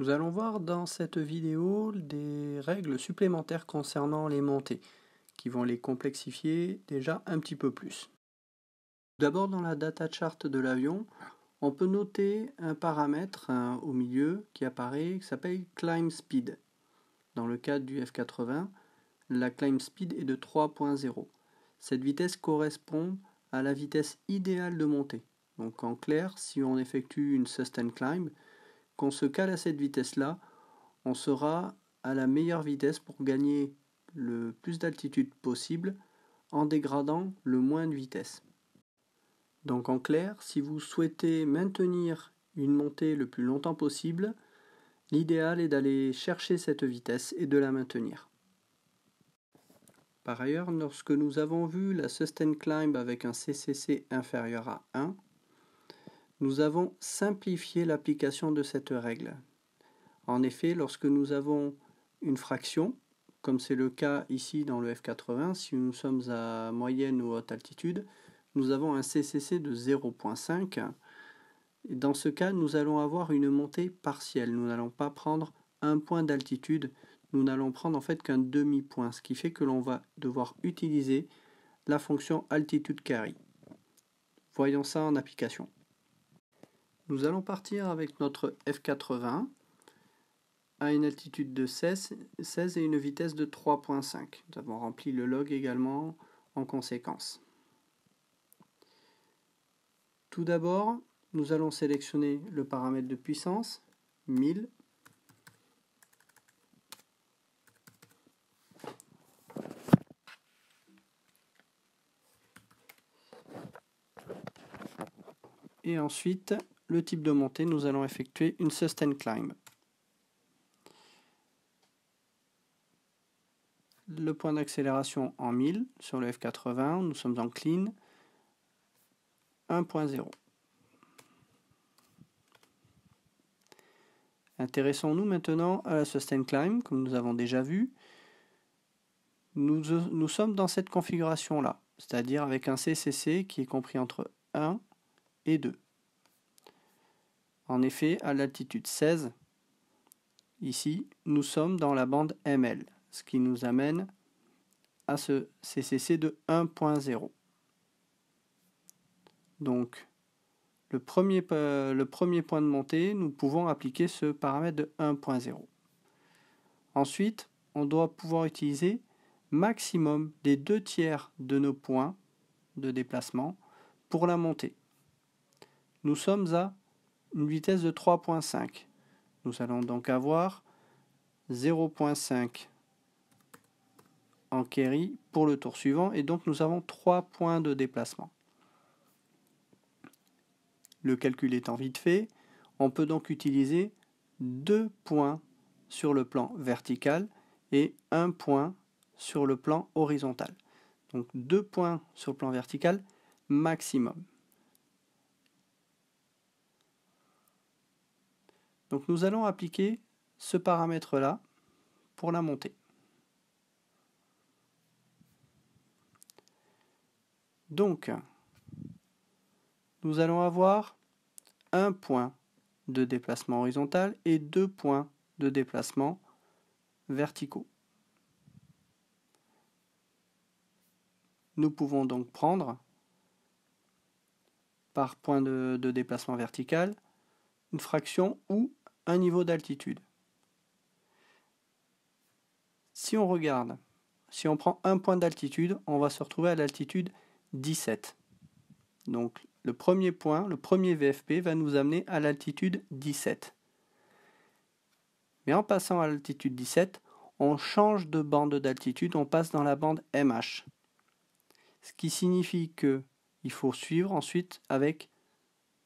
Nous allons voir dans cette vidéo des règles supplémentaires concernant les montées, qui vont les complexifier déjà un petit peu plus. D'abord dans la data chart de l'avion, on peut noter un paramètre euh, au milieu qui apparaît, qui s'appelle climb speed. Dans le cas du F80, la climb speed est de 3.0. Cette vitesse correspond à la vitesse idéale de montée. Donc en clair, si on effectue une sustain climb, se cale à cette vitesse-là, on sera à la meilleure vitesse pour gagner le plus d'altitude possible en dégradant le moins de vitesse. Donc en clair, si vous souhaitez maintenir une montée le plus longtemps possible, l'idéal est d'aller chercher cette vitesse et de la maintenir. Par ailleurs, lorsque nous avons vu la Sustain Climb avec un CCC inférieur à 1, nous avons simplifié l'application de cette règle. En effet, lorsque nous avons une fraction, comme c'est le cas ici dans le F80, si nous sommes à moyenne ou haute altitude, nous avons un CCC de 0.5. Dans ce cas, nous allons avoir une montée partielle. Nous n'allons pas prendre un point d'altitude, nous n'allons prendre en fait qu'un demi-point, ce qui fait que l'on va devoir utiliser la fonction altitude carry. Voyons ça en application. Nous allons partir avec notre F80 à une altitude de 16, et une vitesse de 3.5. Nous avons rempli le log également en conséquence. Tout d'abord, nous allons sélectionner le paramètre de puissance, 1000. Et ensuite, le type de montée, nous allons effectuer une sustain climb. Le point d'accélération en 1000 sur le F80, nous sommes en clean 1.0. Intéressons-nous maintenant à la sustain climb, comme nous avons déjà vu. Nous, euh, nous sommes dans cette configuration-là, c'est-à-dire avec un CCC qui est compris entre 1 et 2. En effet, à l'altitude 16, ici, nous sommes dans la bande ML, ce qui nous amène à ce CCC de 1.0. Donc, le premier, le premier, point de montée, nous pouvons appliquer ce paramètre de 1.0. Ensuite, on doit pouvoir utiliser maximum des deux tiers de nos points de déplacement pour la montée. Nous sommes à une vitesse de 3.5. Nous allons donc avoir 0.5 en carry pour le tour suivant et donc nous avons 3 points de déplacement. Le calcul étant vite fait, on peut donc utiliser 2 points sur le plan vertical et 1 point sur le plan horizontal. Donc 2 points sur le plan vertical maximum. Donc nous allons appliquer ce paramètre-là pour la montée. Donc, nous allons avoir un point de déplacement horizontal et deux points de déplacement verticaux. Nous pouvons donc prendre par point de, déplacement vertical une fraction ou niveau d'altitude. Si on regarde, si on prend un point d'altitude, on va se retrouver à l'altitude 17. Donc le premier point, le premier VFP va nous amener à l'altitude 17. Mais en passant à l'altitude 17, on change de bande d'altitude, on passe dans la bande MH. Ce qui signifie que il faut suivre ensuite avec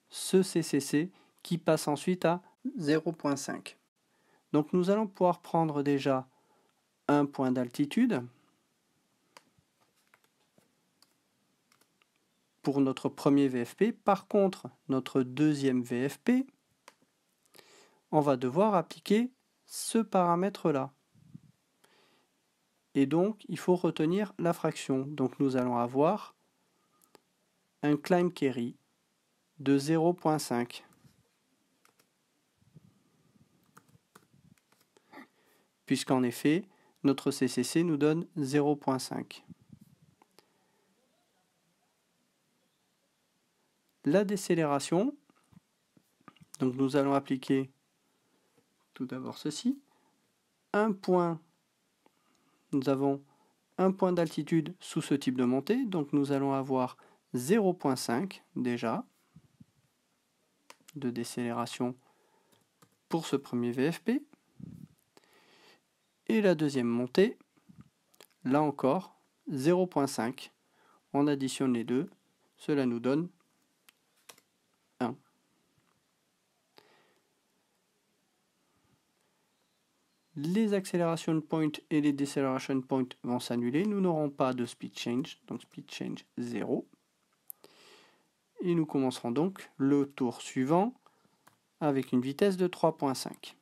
ce CCC qui passe ensuite à 0.5. Donc nous allons pouvoir prendre déjà un point d'altitude pour notre premier VFP. Par contre, notre deuxième VFP, on va devoir appliquer ce paramètre-là. Et donc, il faut retenir la fraction. Donc nous allons avoir un climb carry de 0.5. puisqu'en effet, notre CCC nous donne 0.5. La décélération, donc nous allons appliquer tout d'abord ceci. Un point, nous avons un point d'altitude sous ce type de montée, donc nous allons avoir 0.5 déjà de décélération pour ce premier VFP. Et la deuxième montée, là encore, 0.5. On additionne les deux, cela nous donne 1. Les accélération points et les deceleration points vont s'annuler. Nous n'aurons pas de speed change, donc speed change 0. Et nous commencerons donc le tour suivant avec une vitesse de 3.5.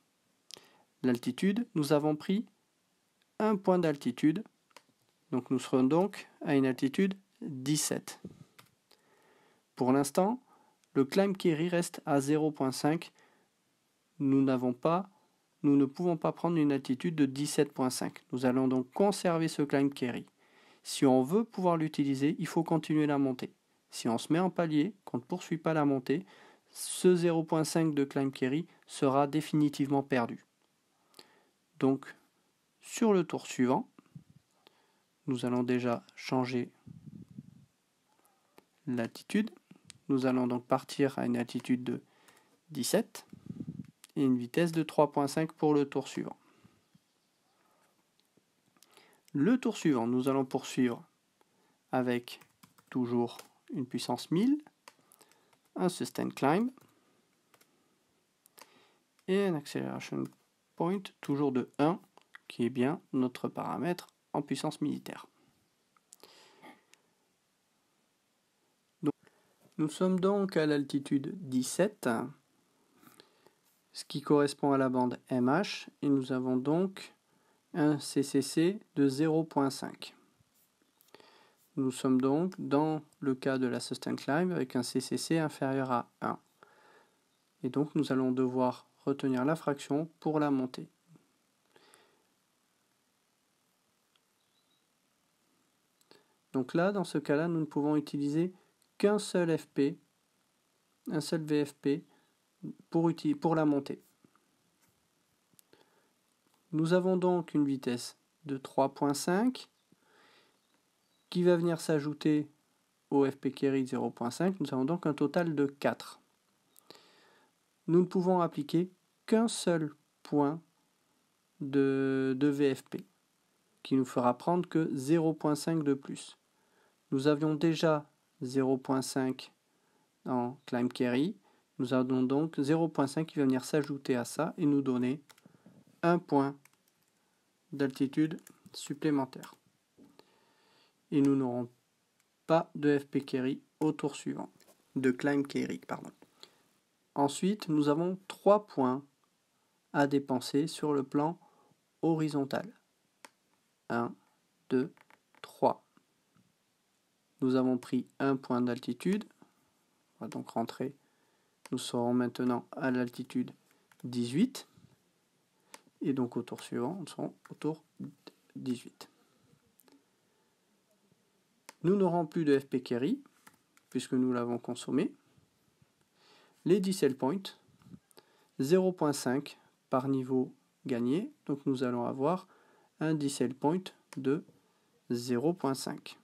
L'altitude, nous avons pris un point d'altitude. Donc nous serons donc à une altitude 17. Pour l'instant, le climb carry reste à 0.5. Nous n'avons pas nous ne pouvons pas prendre une altitude de 17.5. Nous allons donc conserver ce climb carry. Si on veut pouvoir l'utiliser, il faut continuer la montée. Si on se met en palier, qu'on ne poursuit pas la montée, ce 0.5 de climb carry sera définitivement perdu. Donc sur le tour suivant, nous allons déjà changer l'altitude. Nous allons donc partir à une altitude de 17 et une vitesse de 3.5 pour le tour suivant. Le tour suivant, nous allons poursuivre avec toujours une puissance 1000, un sustain climb et un acceleration point toujours de 1 qui est bien notre paramètre en puissance militaire. nous sommes donc à l'altitude 17, ce qui correspond à la bande MH, et nous avons donc un CCC de 0.5. Nous sommes donc dans le cas de la Sustain Climb avec un CCC inférieur à 1. Et donc nous allons devoir retenir la fraction pour la montée. Donc là, dans ce cas-là, nous ne pouvons utiliser qu'un seul FP, un seul VFP pour, pour la montée. Nous avons donc une vitesse de 3.5 qui va venir s'ajouter au FP de 0.5. Nous avons donc un total de 4. Nous ne pouvons appliquer qu'un seul point de, de VFP qui nous fera prendre que 0.5 de plus. Nous avions déjà 0.5 en climb carry. Nous avons donc 0.5 qui va venir s'ajouter à ça et nous donner un point d'altitude supplémentaire. Et nous n'aurons pas de FP carry au tour suivant, de climb carry, pardon. Ensuite, nous avons trois points à dépenser sur le plan horizontal. 1, 2, nous avons pris un point d'altitude. On va donc rentrer. Nous serons maintenant à l'altitude 18. Et donc au tour suivant, nous serons au tour 18. Nous n'aurons plus de FP carry, puisque nous l'avons consommé. Les 10 points, 0.5 par niveau gagné. Donc nous allons avoir un 10 point de 0.5.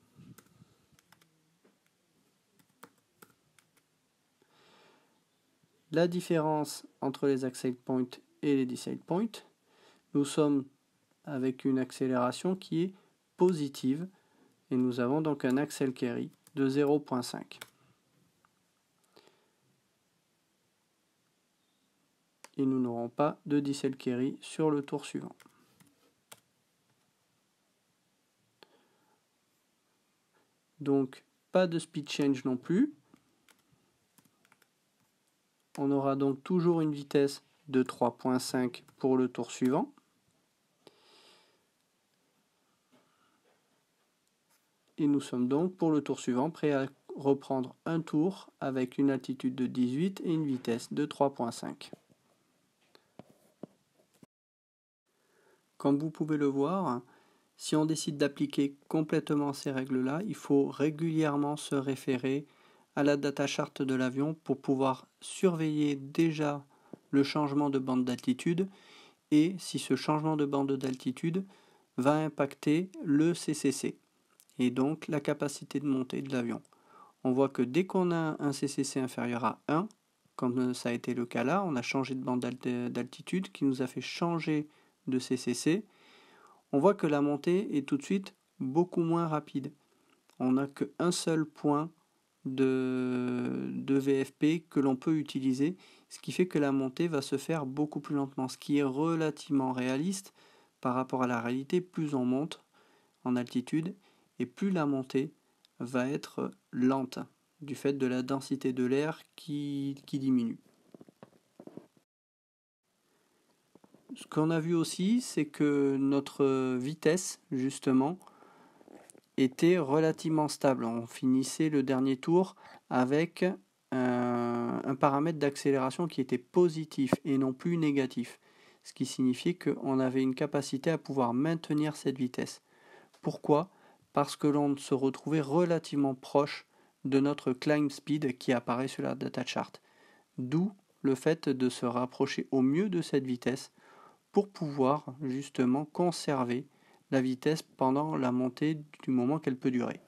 la différence entre les accel Point et les Decel Point nous sommes avec une accélération qui est positive et nous avons donc un Accel carry de 0.5. Et nous n'aurons pas de decel carry sur le tour suivant. Donc pas de speed change non plus on aura donc toujours une vitesse de 3.5 pour le tour suivant. Et nous sommes donc pour le tour suivant prêts à reprendre un tour avec une altitude de 18 et une vitesse de 3.5. Comme vous pouvez le voir, si on décide d'appliquer complètement ces règles-là, il faut régulièrement se référer la data chart de l'avion pour pouvoir surveiller déjà le changement de bande d'altitude et si ce changement de bande d'altitude va impacter le CCC et donc la capacité de montée de l'avion. On voit que dès qu'on a un CCC inférieur à 1, comme ça a été le cas là, on a changé de bande d'altitude qui nous a fait changer de CCC, on voit que la montée est tout de suite beaucoup moins rapide. On n'a qu'un seul point de, VFP que l'on peut utiliser, ce qui fait que la montée va se faire beaucoup plus lentement, ce qui est relativement réaliste par rapport à la réalité. Plus on monte en altitude et plus la montée va être lente du fait de la densité de l'air qui, qui diminue. Ce qu'on a vu aussi, c'est que notre vitesse, justement, était relativement stable. On finissait le dernier tour avec euh, un, paramètre d'accélération qui était positif et non plus négatif, ce qui signifiait qu'on avait une capacité à pouvoir maintenir cette vitesse. Pourquoi Parce que l'on se retrouvait relativement proche de notre climb speed qui apparaît sur la data chart. D'où le fait de se rapprocher au mieux de cette vitesse pour pouvoir justement conserver la vitesse pendant la montée du moment qu'elle peut durer.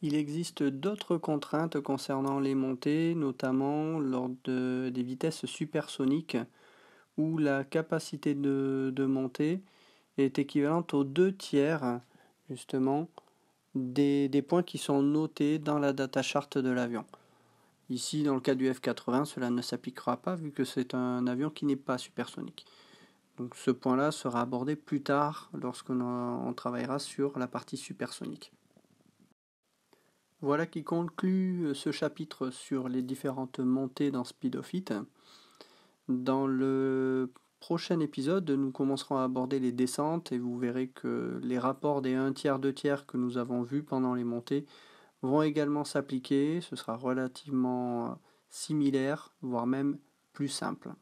Il existe d'autres contraintes concernant les montées, notamment lors des vitesses supersoniques, où la capacité de, de montée est équivalente aux deux tiers, justement, des, des, points qui sont notés dans la data chart de l'avion. Ici, dans le cas du F-80, cela ne s'appliquera pas vu que c'est un avion qui n'est pas supersonique ce point-là sera abordé plus tard lorsqu'on travaillera sur la partie supersonique. Voilà qui conclut euh, ce chapitre sur les différentes montées dans Speed of It. Dans le prochain épisode, nous commencerons à aborder les descentes et vous verrez que les rapports des 1 tiers, 2 tiers que nous avons vus pendant les montées vont également s'appliquer. Ce sera relativement euh, similaire, voire même plus simple.